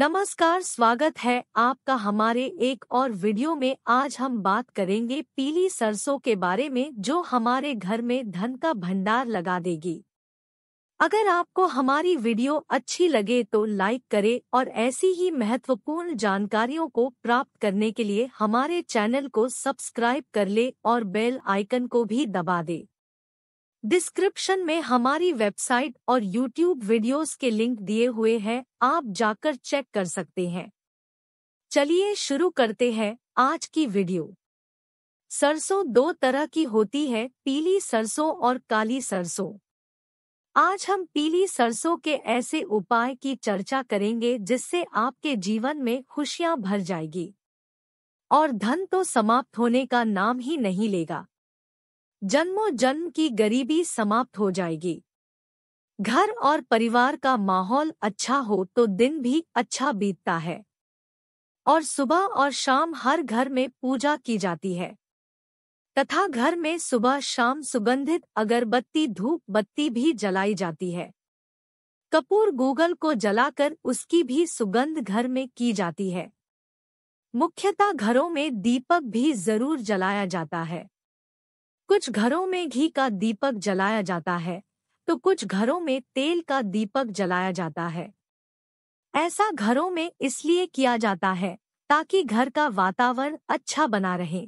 नमस्कार स्वागत है आपका हमारे एक और वीडियो में आज हम बात करेंगे पीली सरसों के बारे में जो हमारे घर में धन का भंडार लगा देगी अगर आपको हमारी वीडियो अच्छी लगे तो लाइक करें और ऐसी ही महत्वपूर्ण जानकारियों को प्राप्त करने के लिए हमारे चैनल को सब्सक्राइब कर ले और बेल आइकन को भी दबा दे डिस्क्रिप्शन में हमारी वेबसाइट और यूट्यूब वीडियोस के लिंक दिए हुए हैं आप जाकर चेक कर सकते हैं चलिए शुरू करते हैं आज की वीडियो सरसों दो तरह की होती है पीली सरसों और काली सरसों आज हम पीली सरसों के ऐसे उपाय की चर्चा करेंगे जिससे आपके जीवन में खुशियां भर जाएगी और धन तो समाप्त होने का नाम ही नहीं लेगा जन्मों जन्म की गरीबी समाप्त हो जाएगी घर और परिवार का माहौल अच्छा हो तो दिन भी अच्छा बीतता है और सुबह और शाम हर घर में पूजा की जाती है तथा घर में सुबह शाम सुगंधित अगरबत्ती धूप बत्ती भी जलाई जाती है कपूर गूगल को जलाकर उसकी भी सुगंध घर में की जाती है मुख्यतः घरों में दीपक भी जरूर जलाया जाता है कुछ घरों में घी का दीपक जलाया जाता है तो कुछ घरों में तेल का दीपक जलाया जाता है ऐसा घरों में इसलिए किया जाता है ताकि घर का वातावरण अच्छा बना रहे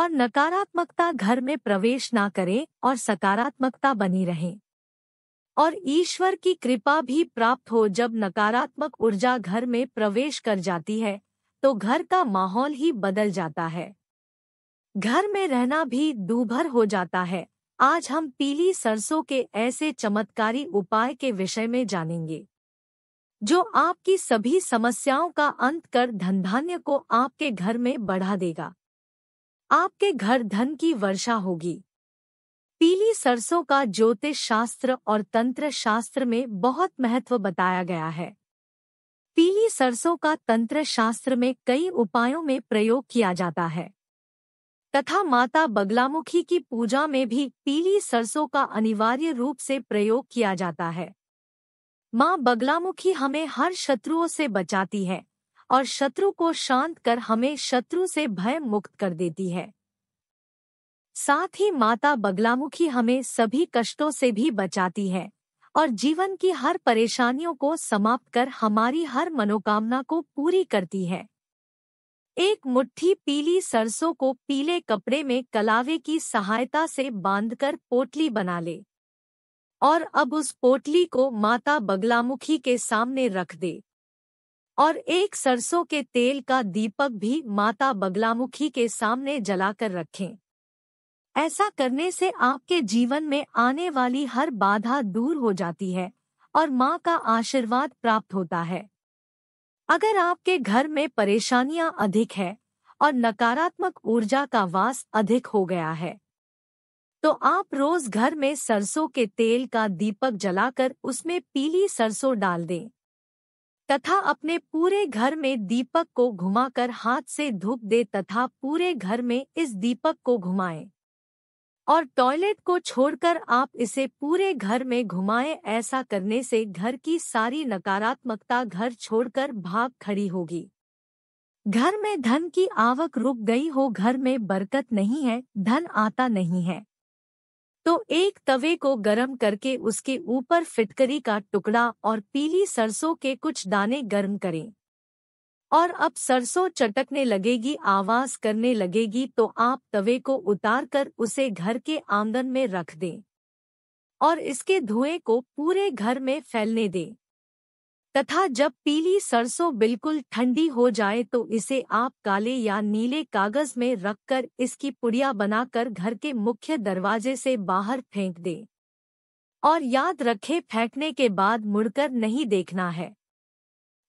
और नकारात्मकता घर में प्रवेश ना करे और सकारात्मकता बनी रहे और ईश्वर की कृपा भी प्राप्त हो जब नकारात्मक ऊर्जा घर में प्रवेश कर जाती है तो घर का माहौल ही बदल जाता है घर में रहना भी दूभर हो जाता है आज हम पीली सरसों के ऐसे चमत्कारी उपाय के विषय में जानेंगे जो आपकी सभी समस्याओं का अंत कर धन धान्य को आपके घर में बढ़ा देगा आपके घर धन की वर्षा होगी पीली सरसों का ज्योतिष शास्त्र और तंत्र शास्त्र में बहुत महत्व बताया गया है पीली सरसों का तंत्र शास्त्र में कई उपायों में प्रयोग किया जाता है तथा माता बगलामुखी की पूजा में भी पीली सरसों का अनिवार्य रूप से प्रयोग किया जाता है माँ बगलामुखी हमें हर शत्रुओं से बचाती है और शत्रु को शांत कर हमें शत्रु से भय मुक्त कर देती है साथ ही माता बगलामुखी हमें सभी कष्टों से भी बचाती है और जीवन की हर परेशानियों को समाप्त कर हमारी हर मनोकामना को पूरी करती है एक मुट्ठी पीली सरसों को पीले कपड़े में कलावे की सहायता से बांधकर पोटली बना ले और अब उस पोटली को माता बगलामुखी के सामने रख दे और एक सरसों के तेल का दीपक भी माता बगलामुखी के सामने जलाकर रखें ऐसा करने से आपके जीवन में आने वाली हर बाधा दूर हो जाती है और माँ का आशीर्वाद प्राप्त होता है अगर आपके घर में परेशानियां अधिक है और नकारात्मक ऊर्जा का वास अधिक हो गया है तो आप रोज घर में सरसों के तेल का दीपक जलाकर उसमें पीली सरसों डाल दें तथा अपने पूरे घर में दीपक को घुमाकर हाथ से धूप दे तथा पूरे घर में इस दीपक को घुमाएं। और टॉयलेट को छोड़कर आप इसे पूरे घर में घुमाएं ऐसा करने से घर की सारी नकारात्मकता घर छोड़कर भाग खड़ी होगी घर में धन की आवक रुक गई हो घर में बरकत नहीं है धन आता नहीं है तो एक तवे को गरम करके उसके ऊपर फिटकरी का टुकड़ा और पीली सरसों के कुछ दाने गर्म करें और अब सरसों चटकने लगेगी आवाज करने लगेगी तो आप तवे को उतारकर उसे घर के आंगन में रख दें और इसके धुएं को पूरे घर में फैलने दें तथा जब पीली सरसों बिल्कुल ठंडी हो जाए तो इसे आप काले या नीले कागज में रखकर इसकी पुड़िया बनाकर घर के मुख्य दरवाजे से बाहर फेंक दें और याद रखें फेंकने के बाद मुड़कर नहीं देखना है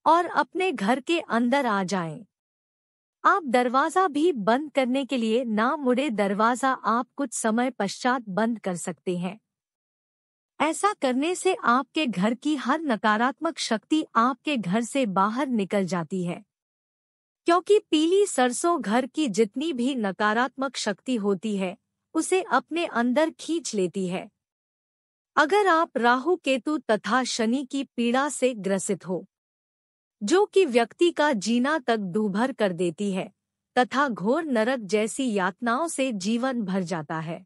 और अपने घर के अंदर आ जाएं। आप दरवाज़ा भी बंद करने के लिए ना मुड़े दरवाज़ा आप कुछ समय पश्चात बंद कर सकते हैं ऐसा करने से आपके घर की हर नकारात्मक शक्ति आपके घर से बाहर निकल जाती है क्योंकि पीली सरसों घर की जितनी भी नकारात्मक शक्ति होती है उसे अपने अंदर खींच लेती है अगर आप राहु केतु तथा शनि की पीड़ा से ग्रसित हो जो कि व्यक्ति का जीना तक दूभर कर देती है तथा घोर नरक जैसी यातनाओं से जीवन भर जाता है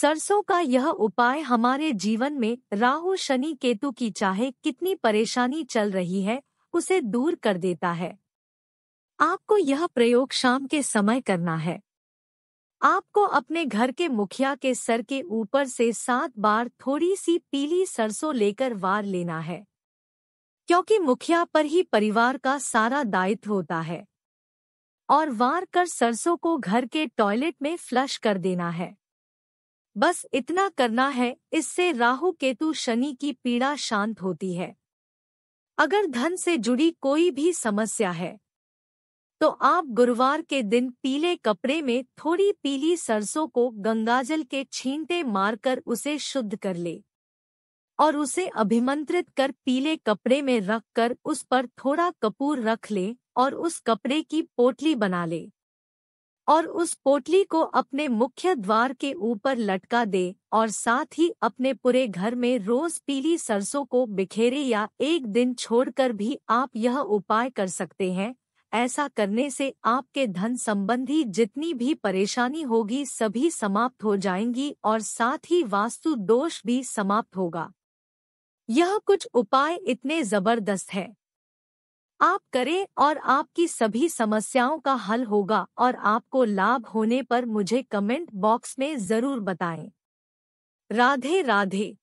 सरसों का यह उपाय हमारे जीवन में राहु शनि केतु की चाहे कितनी परेशानी चल रही है उसे दूर कर देता है आपको यह प्रयोग शाम के समय करना है आपको अपने घर के मुखिया के सर के ऊपर से सात बार थोड़ी सी पीली सरसों लेकर वार लेना है क्योंकि मुखिया पर ही परिवार का सारा दायित्व होता है और वार कर सरसों को घर के टॉयलेट में फ्लश कर देना है बस इतना करना है इससे राहु केतु शनि की पीड़ा शांत होती है अगर धन से जुड़ी कोई भी समस्या है तो आप गुरुवार के दिन पीले कपड़े में थोड़ी पीली सरसों को गंगाजल के छींटे मारकर उसे शुद्ध कर ले और उसे अभिमंत्रित कर पीले कपड़े में रख कर उस पर थोड़ा कपूर रख ले और उस कपड़े की पोटली बना ले और उस पोटली को अपने मुख्य द्वार के ऊपर लटका दे और साथ ही अपने पूरे घर में रोज पीली सरसों को बिखेरे या एक दिन छोड़कर भी आप यह उपाय कर सकते हैं ऐसा करने से आपके धन संबंधी जितनी भी परेशानी होगी सभी समाप्त हो जाएंगी और साथ ही वास्तु दोष भी समाप्त होगा यह कुछ उपाय इतने जबरदस्त है आप करें और आपकी सभी समस्याओं का हल होगा और आपको लाभ होने पर मुझे कमेंट बॉक्स में जरूर बताएं। राधे राधे